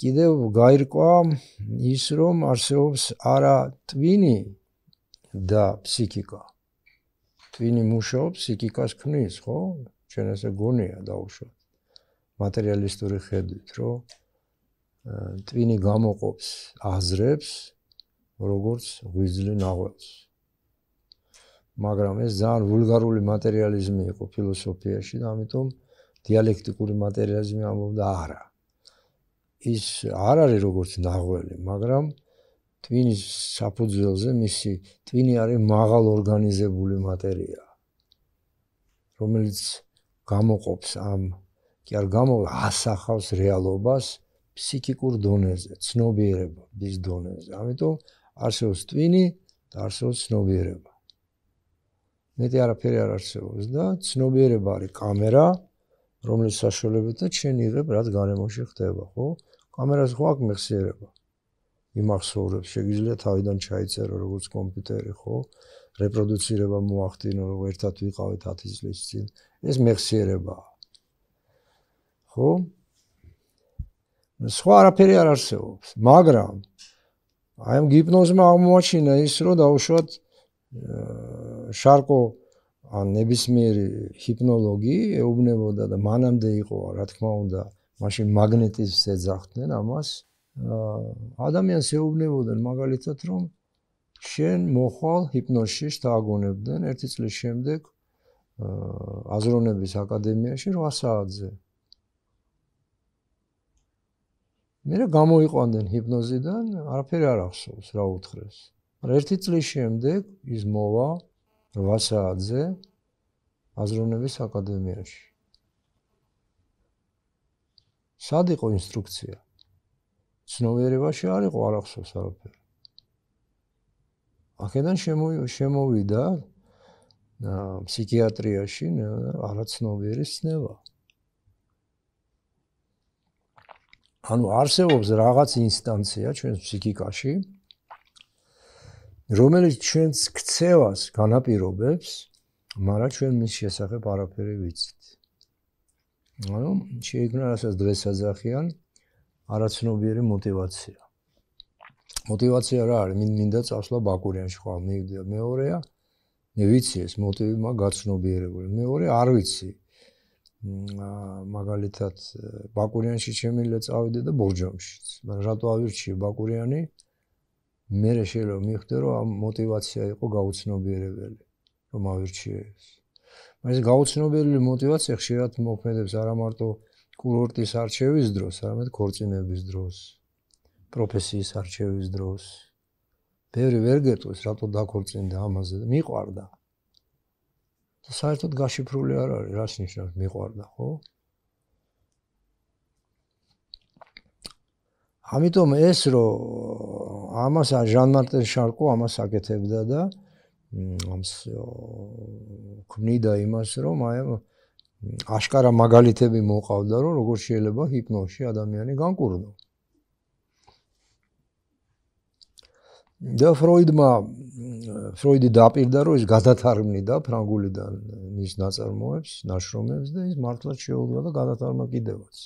კიდევ გაირკვა ის რომ არსებობს არა twin-ი და ფსიქიკა. twin-ი მუშაობს, ფსიქიკას ქმნის, ხო? ჩვენ ესე გონია დაუშვათ. მატერიალისტური ხედვით, რომ twin-ი გამოყოფს აზრებს როგორც ღვიძლი ნაღველს. მაგრამ ეს ძალიან ვულგარული მატერიალიზმი იყო ფილოსოფიაში და ამიტომ დიალექტიკური მატერიალიზმი ამბობდა არა. ის არ არის როგორც ნაღველი, მაგრამ ტვინის საფუძველზე მისი ტვინი არის მაღალ ორგანიზებული მასალა, რომელიც გამოყოფს ამ კი არ გამო ასახავს რეალობას ფსიქიკურ დონეზე, ცნობიერების დონეზე. ამიტომ არსებობს ტვინი და არსებობს ცნობიერება. მეტი არაფერი არ არსებობს და ცნობიერება არის კამერა, რომელიც საშუალებითაც შენ იღებ რაც გარემოში ხდება, ხო? კამერას ხო აქვს მეხსიერება იმახსოვრებს შეიძლება თავიდან ჩაიწერო როგორც კომპიუტერი ხო რეპროდუცირება მოახდინო რომ ერთად ვიყავით 10 წლის წინ ეს მეხსიერება ხო სხვა არაფერი არ არსებობს მაგრამ აი ამ გიპნოზმა აღმოაჩინა ის რომ დაუშვათ შარკო ან ნებისმიერი ჰიპნოლოგი ეუბნებოდა და მანამდე იყო რა თქმა უნდა მაშინ მაგნეტიზმს ეძახდნენ ამას. ადამიანს ეუბნებოდნენ მაგალითად რომ შენ მოხვალ ჰიპნოზში შეაგონებდნენ ერთი წლის შემდეგ აზრონების აკადემიაში 8 საათზე. მე რა გამოიყვანდნენ ჰიპნოზიდან, არაფერი არ ახსოვს რა უთხრეს. მაგრამ ერთი წლის შემდეგ ის მოვა 8 საათზე აზრონების აკადემიაში. სად იყო ინსტრუქცია? ცნობიერებაში არ იყო არახსოს არაფერი. აქედან შემოვიდა ფსიქიატრიაში არაცნობიერი ცნება. ანუ არსებობს რაღაც ინსტანცია ჩვენს ფსიქიკაში, რომელიც ჩვენს ქცევას განაპირობებს, მაგრამ ჩვენ მის შესახებ არაფერი ვიცით. ანუ შეიძლება რასაც დღეს აძახიან არაცნობიერი мотиваცია. мотиваცია რა არის? მინ მინდა წავსვლა ბაკურიანში ხო? მე მეორეა. მე ვიცი ეს мотиვი მაგ გაცნობიერებული. მეორე არ ვიცი. აა მაგალითად ბაკურიანში შემიძლია წავიდე და ბორჯომშიც. მაგრამ რატო ავირჩი ბაკურიანი? მე შეიძლება მივხვდე რომ ამ мотиваცია იყო გაუცნობიერებელი. რომ ავირჩიე ეს. აა მაგრამ ეს გაუცნობელი мотиваცია ხშირად მოქმედებს არა მარტო კურორტის არჩევის დროს, არამედ ქორწინების დროს, პროფესიის არჩევის დროს. ბევრი ვერ გეტყვის, რატო დაქორწინდა ამაზე და მიყვარდა. და საერთოდ გაშიფრული არ არის, რას ნიშნავს მიყვარდა, ხო? ამიტომ ეს რომ ამას ჟან მარტენ შარკო ამას აკეთებდა და ამს ვქმნიდა იმას, რომ აი აშკარა მაგალითები მოყავდა, რომ როგორ შეიძლება ჰიპნოზში ადამიანი განკურნო. და ფროიდმა ფროიდი დაპირდა, რომ ის გადათარგმნიდა ფრანგულიდან მის ნაწარმოებს, ნაშრომებს და ის მართლაც შეუძლია და გადათარგმნა კიდევაც.